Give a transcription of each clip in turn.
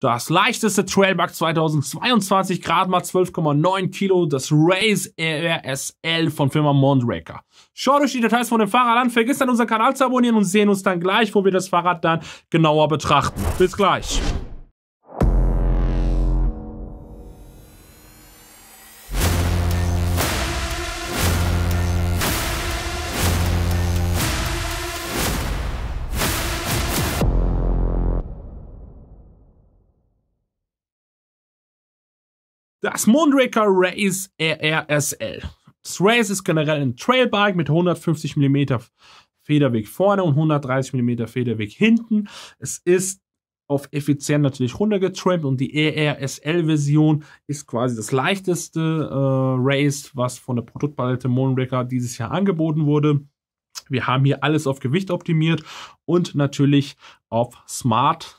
Das leichteste Trailback 2022, gerade mal 12,9 Kilo, das Race RSL von Firma Mondraker. Schaut euch die Details von dem Fahrrad an, vergesst dann unseren Kanal zu abonnieren und sehen uns dann gleich, wo wir das Fahrrad dann genauer betrachten. Bis gleich. Das Moonraker Race RRSL. Das Race ist generell ein Trailbike mit 150 mm Federweg vorne und 130 mm Federweg hinten. Es ist auf effizient natürlich runtergetrampt und die ERSL-Version ist quasi das leichteste äh, Race, was von der Produktpalette Moonraker dieses Jahr angeboten wurde. Wir haben hier alles auf Gewicht optimiert und natürlich auf Smart.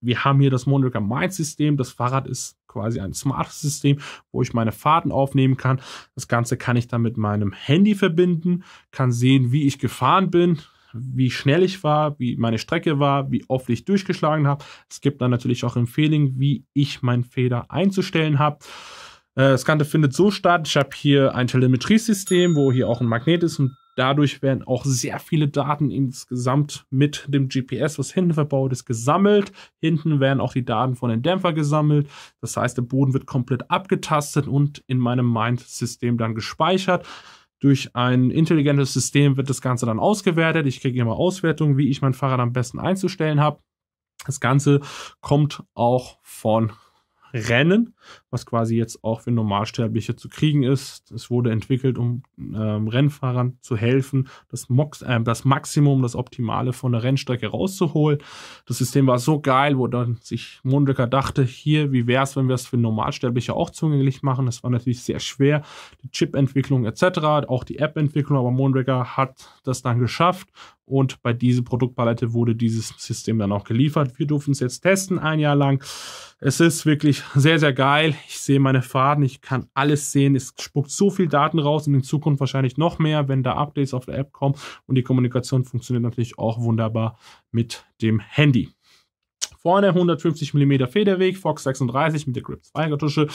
Wir haben hier das Moonraker Mind-System. Das Fahrrad ist quasi ein smartes System, wo ich meine Fahrten aufnehmen kann. Das Ganze kann ich dann mit meinem Handy verbinden, kann sehen, wie ich gefahren bin, wie schnell ich war, wie meine Strecke war, wie oft ich durchgeschlagen habe. Es gibt dann natürlich auch Empfehlungen, wie ich meinen Feder einzustellen habe. Äh, das Ganze findet so statt. Ich habe hier ein Telemetriesystem, wo hier auch ein Magnet ist und Dadurch werden auch sehr viele Daten insgesamt mit dem GPS, was hinten verbaut ist, gesammelt. Hinten werden auch die Daten von den Dämpfer gesammelt. Das heißt, der Boden wird komplett abgetastet und in meinem Mind-System dann gespeichert. Durch ein intelligentes System wird das Ganze dann ausgewertet. Ich kriege immer Auswertungen, wie ich mein Fahrrad am besten einzustellen habe. Das Ganze kommt auch von Rennen was quasi jetzt auch für Normalsterbliche zu kriegen ist. Es wurde entwickelt, um ähm, Rennfahrern zu helfen, das, Mox, äh, das Maximum, das Optimale von der Rennstrecke rauszuholen. Das System war so geil, wo dann sich Mundecker dachte, hier, wie wäre es, wenn wir es für Normalsterbliche auch zugänglich machen? Das war natürlich sehr schwer, die Chip-Entwicklung etc., auch die App-Entwicklung, aber Moonraker hat das dann geschafft und bei dieser Produktpalette wurde dieses System dann auch geliefert. Wir durften es jetzt testen ein Jahr lang. Es ist wirklich sehr, sehr geil geil, ich sehe meine Faden, ich kann alles sehen, es spuckt so viel Daten raus und in Zukunft wahrscheinlich noch mehr, wenn da Updates auf der App kommen und die Kommunikation funktioniert natürlich auch wunderbar mit dem Handy. Vorne 150 mm Federweg, Fox 36 mit der Grip 2 Kartusche.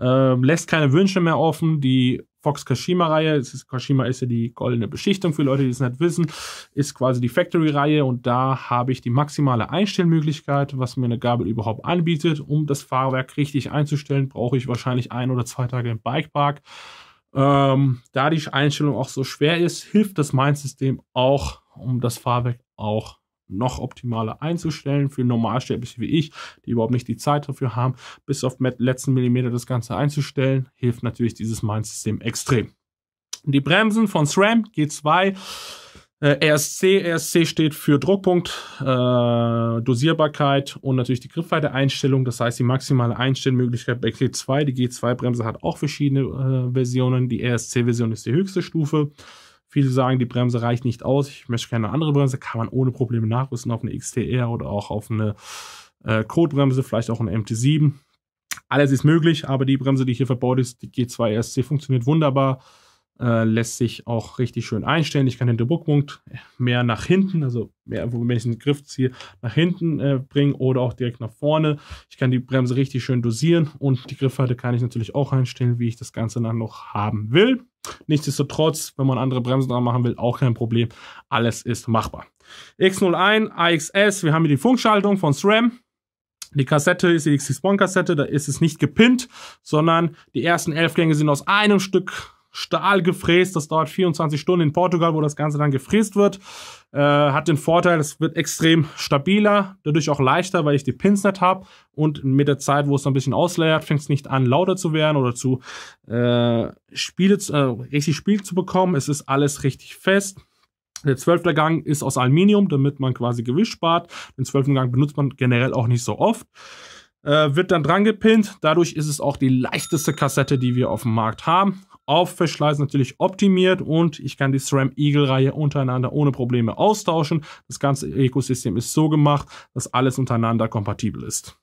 Ähm, lässt keine Wünsche mehr offen. Die Fox Kashima-Reihe, Kashima ist ja die goldene Beschichtung für Leute, die es nicht wissen, ist quasi die Factory-Reihe und da habe ich die maximale Einstellmöglichkeit, was mir eine Gabel überhaupt anbietet. Um das Fahrwerk richtig einzustellen, brauche ich wahrscheinlich ein oder zwei Tage im Bikepark. Ähm, da die Einstellung auch so schwer ist, hilft das mein System auch, um das Fahrwerk auch noch optimaler einzustellen für Normalsterbliche wie ich, die überhaupt nicht die Zeit dafür haben, bis auf den letzten Millimeter das Ganze einzustellen, hilft natürlich dieses Mind-System extrem. Die Bremsen von SRAM G2 äh, RSC, RSC steht für Druckpunkt, äh, Dosierbarkeit und natürlich die Griffweite-Einstellung. Das heißt, die maximale Einstellmöglichkeit bei G2. Die G2-Bremse hat auch verschiedene äh, Versionen. Die RSC-Version ist die höchste Stufe. Viele sagen, die Bremse reicht nicht aus, ich möchte keine andere Bremse, kann man ohne Probleme nachrüsten auf eine XTR oder auch auf eine äh, Kotbremse, vielleicht auch eine MT7. Alles ist möglich, aber die Bremse, die hier verbaut ist, die G2 RSC, funktioniert wunderbar, äh, lässt sich auch richtig schön einstellen. Ich kann den Druckpunkt mehr nach hinten, also mehr, wenn ich den Griff ziehe, nach hinten äh, bringen oder auch direkt nach vorne. Ich kann die Bremse richtig schön dosieren und die Griffhalte kann ich natürlich auch einstellen, wie ich das Ganze dann noch haben will. Nichtsdestotrotz, wenn man andere Bremsen dran machen will, auch kein Problem. Alles ist machbar. X01, AXS, wir haben hier die Funkschaltung von SRAM. Die Kassette ist die XT-Spawn-Kassette, da ist es nicht gepinnt, sondern die ersten elf Gänge sind aus einem Stück Stahl gefräst. Das dauert 24 Stunden in Portugal, wo das Ganze dann gefräst wird. Äh, hat den Vorteil, es wird extrem stabiler, dadurch auch leichter, weil ich die Pins nicht habe. Und mit der Zeit, wo es ein bisschen ausleiert, fängt es nicht an, lauter zu werden oder zu äh, Spiele, zu, äh, richtig Spiel zu bekommen. Es ist alles richtig fest. Der zwölfte Gang ist aus Aluminium, damit man quasi Gewicht spart. Den zwölften Gang benutzt man generell auch nicht so oft. Äh, wird dann dran gepinnt. Dadurch ist es auch die leichteste Kassette, die wir auf dem Markt haben. Auf Verschleiß natürlich optimiert und ich kann die SRAM Eagle Reihe untereinander ohne Probleme austauschen. Das ganze Ökosystem ist so gemacht, dass alles untereinander kompatibel ist.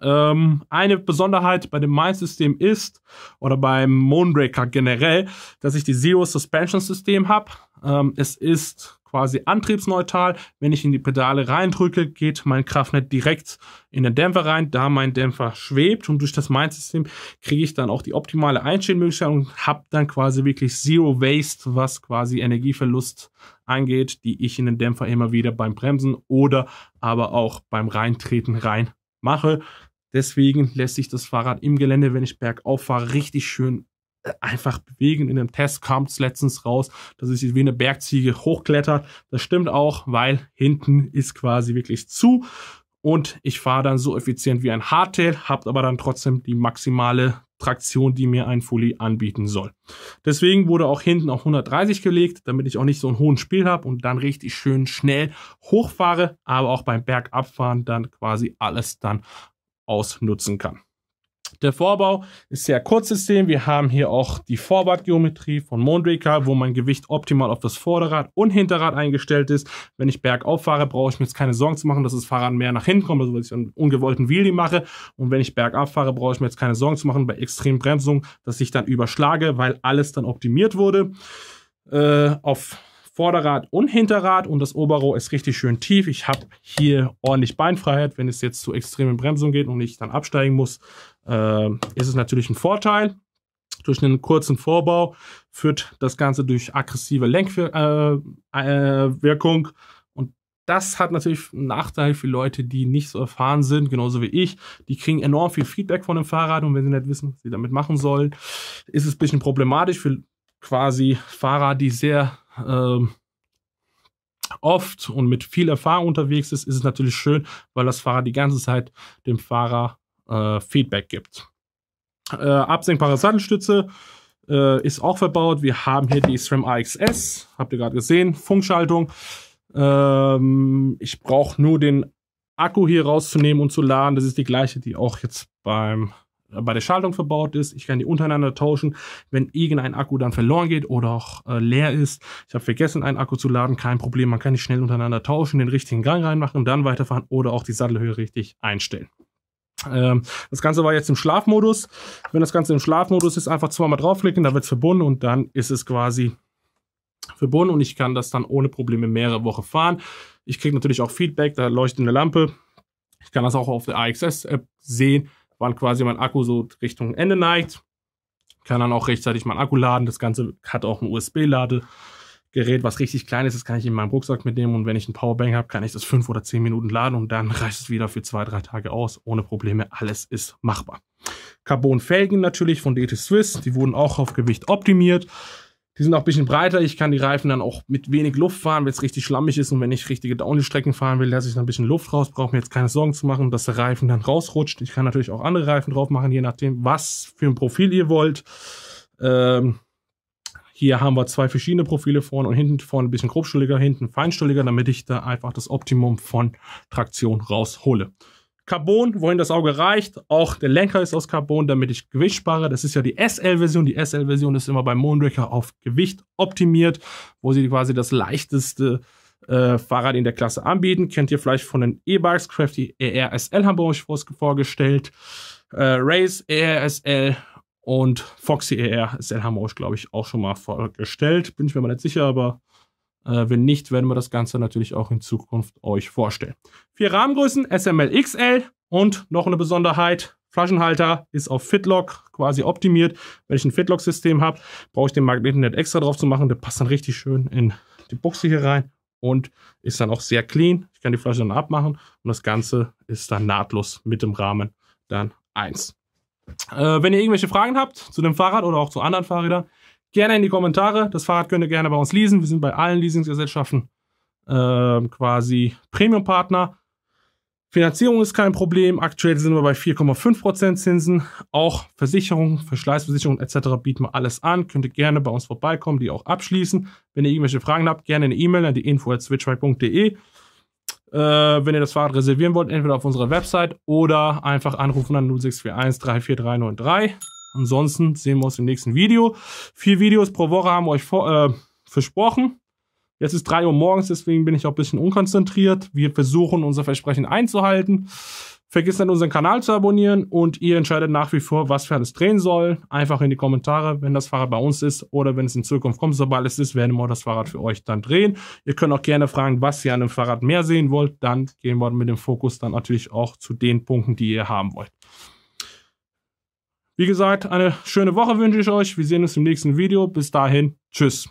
Ähm, eine Besonderheit bei dem Mind-System ist, oder beim Moonbreaker generell, dass ich die Zero Suspension System habe. Ähm, es ist quasi antriebsneutral. Wenn ich in die Pedale reindrücke, geht mein Kraftnet direkt in den Dämpfer rein, da mein Dämpfer schwebt und durch das Mind-System kriege ich dann auch die optimale Einstellmöglichkeit und habe dann quasi wirklich Zero Waste, was quasi Energieverlust angeht, die ich in den Dämpfer immer wieder beim Bremsen oder aber auch beim Reintreten rein mache. Deswegen lässt sich das Fahrrad im Gelände, wenn ich bergauf fahre, richtig schön einfach bewegen. In dem Test kam es letztens raus, dass es wie eine Bergziege hochklettert. Das stimmt auch, weil hinten ist quasi wirklich zu und ich fahre dann so effizient wie ein Hardtail, habe aber dann trotzdem die maximale Traktion, die mir ein Fully anbieten soll. Deswegen wurde auch hinten auf 130 gelegt, damit ich auch nicht so einen hohen Spiel habe und dann richtig schön schnell hochfahre, aber auch beim Bergabfahren dann quasi alles dann ausnutzen kann. Der Vorbau ist sehr Kurzsystem. Wir haben hier auch die Vorwärtgeometrie von Mondreaker, wo mein Gewicht optimal auf das Vorderrad und Hinterrad eingestellt ist. Wenn ich bergauf fahre, brauche ich mir jetzt keine Sorgen zu machen, dass das Fahrrad mehr nach hinten kommt, also dass ich einen ungewollten Wheelie mache. Und wenn ich bergab fahre, brauche ich mir jetzt keine Sorgen zu machen bei extremen Bremsungen, dass ich dann überschlage, weil alles dann optimiert wurde. Äh, auf Vorderrad und Hinterrad und das Oberrohr ist richtig schön tief. Ich habe hier ordentlich Beinfreiheit, wenn es jetzt zu extremen Bremsungen geht und ich dann absteigen muss, äh, ist es natürlich ein Vorteil. Durch einen kurzen Vorbau führt das Ganze durch aggressive Lenkwirkung. Äh, äh, und das hat natürlich einen Nachteil für Leute, die nicht so erfahren sind, genauso wie ich. Die kriegen enorm viel Feedback von dem Fahrrad und wenn sie nicht wissen, was sie damit machen sollen, ist es ein bisschen problematisch für quasi Fahrer, die sehr ähm, oft und mit viel Erfahrung unterwegs sind. ist es natürlich schön, weil das Fahrrad die ganze Zeit dem Fahrer äh, Feedback gibt. Äh, absenkbare Sattelstütze äh, ist auch verbaut. Wir haben hier die SRAM AXS, habt ihr gerade gesehen, Funkschaltung. Ähm, ich brauche nur den Akku hier rauszunehmen und zu laden. Das ist die gleiche, die auch jetzt beim äh, bei der Schaltung verbaut ist. Ich kann die untereinander tauschen. Wenn irgendein Akku dann verloren geht oder auch äh, leer ist, ich habe vergessen, einen Akku zu laden, kein Problem. Man kann die schnell untereinander tauschen, den richtigen Gang reinmachen und dann weiterfahren oder auch die Sattelhöhe richtig einstellen. Ähm, das Ganze war jetzt im Schlafmodus. Wenn das Ganze im Schlafmodus ist, einfach zweimal draufklicken, da wird es verbunden und dann ist es quasi verbunden und ich kann das dann ohne Probleme mehrere Wochen fahren. Ich kriege natürlich auch Feedback, da leuchtet eine Lampe. Ich kann das auch auf der AXS-App sehen, wann quasi mein Akku so Richtung Ende neigt. Kann dann auch rechtzeitig meinen Akku laden. Das Ganze hat auch einen USB-Lade. Gerät, was richtig klein ist, das kann ich in meinem Rucksack mitnehmen und wenn ich einen Powerbank habe, kann ich das fünf oder zehn Minuten laden und dann reicht es wieder für zwei, drei Tage aus, ohne Probleme. Alles ist machbar. Carbon-Felgen natürlich von DT Swiss, die wurden auch auf Gewicht optimiert. Die sind auch ein bisschen breiter. Ich kann die Reifen dann auch mit wenig Luft fahren, wenn es richtig schlammig ist und wenn ich richtige Downhill-Strecken fahren will, lasse ich dann ein bisschen Luft raus. Brauche mir jetzt keine Sorgen zu machen, dass der Reifen dann rausrutscht. Ich kann natürlich auch andere Reifen drauf machen, je nachdem, was für ein Profil ihr wollt. Ähm, hier haben wir zwei verschiedene Profile vorne und hinten vorne ein bisschen grobstulliger, hinten feinstulliger, damit ich da einfach das Optimum von Traktion raushole. Carbon, wohin das Auge reicht. Auch der Lenker ist aus Carbon, damit ich Gewicht spare. Das ist ja die SL-Version. Die SL-Version ist immer beim Moonraker auf Gewicht optimiert, wo sie quasi das leichteste äh, Fahrrad in der Klasse anbieten. Kennt ihr vielleicht von den E-Bikes. Crafty ERSL haben wir euch vorgestellt. Äh, Race ERSL und Foxy ER ist wir euch, glaube ich, auch schon mal vorgestellt. Bin ich mir mal nicht sicher, aber äh, wenn nicht, werden wir das Ganze natürlich auch in Zukunft euch vorstellen. Vier Rahmengrößen, SML XL und noch eine Besonderheit. Flaschenhalter ist auf Fitlock quasi optimiert. Wenn ich ein Fitlock-System habe, brauche ich den Magneten nicht extra drauf zu machen. Der passt dann richtig schön in die Buchse hier rein und ist dann auch sehr clean. Ich kann die Flasche dann abmachen und das Ganze ist dann nahtlos mit dem Rahmen dann eins. Äh, wenn ihr irgendwelche Fragen habt zu dem Fahrrad oder auch zu anderen Fahrrädern, gerne in die Kommentare. Das Fahrrad könnt ihr gerne bei uns leasen. Wir sind bei allen Leasingsgesellschaften äh, quasi Premium-Partner. Finanzierung ist kein Problem. Aktuell sind wir bei 4,5% Zinsen. Auch Versicherung, Verschleißversicherung etc. bieten wir alles an. Könnt ihr gerne bei uns vorbeikommen, die auch abschließen. Wenn ihr irgendwelche Fragen habt, gerne eine E-Mail an die info at info.switchbike.de. Äh, wenn ihr das Fahrrad reservieren wollt, entweder auf unserer Website oder einfach anrufen an 0641 34393. Ansonsten sehen wir uns im nächsten Video. Vier Videos pro Woche haben wir euch vor, äh, versprochen. Jetzt ist 3 Uhr morgens, deswegen bin ich auch ein bisschen unkonzentriert. Wir versuchen unser Versprechen einzuhalten. Vergiss nicht, unseren Kanal zu abonnieren und ihr entscheidet nach wie vor, was wir alles drehen soll. Einfach in die Kommentare, wenn das Fahrrad bei uns ist oder wenn es in Zukunft kommt. Sobald es ist, werden wir das Fahrrad für euch dann drehen. Ihr könnt auch gerne fragen, was ihr an dem Fahrrad mehr sehen wollt. Dann gehen wir mit dem Fokus dann natürlich auch zu den Punkten, die ihr haben wollt. Wie gesagt, eine schöne Woche wünsche ich euch. Wir sehen uns im nächsten Video. Bis dahin, tschüss.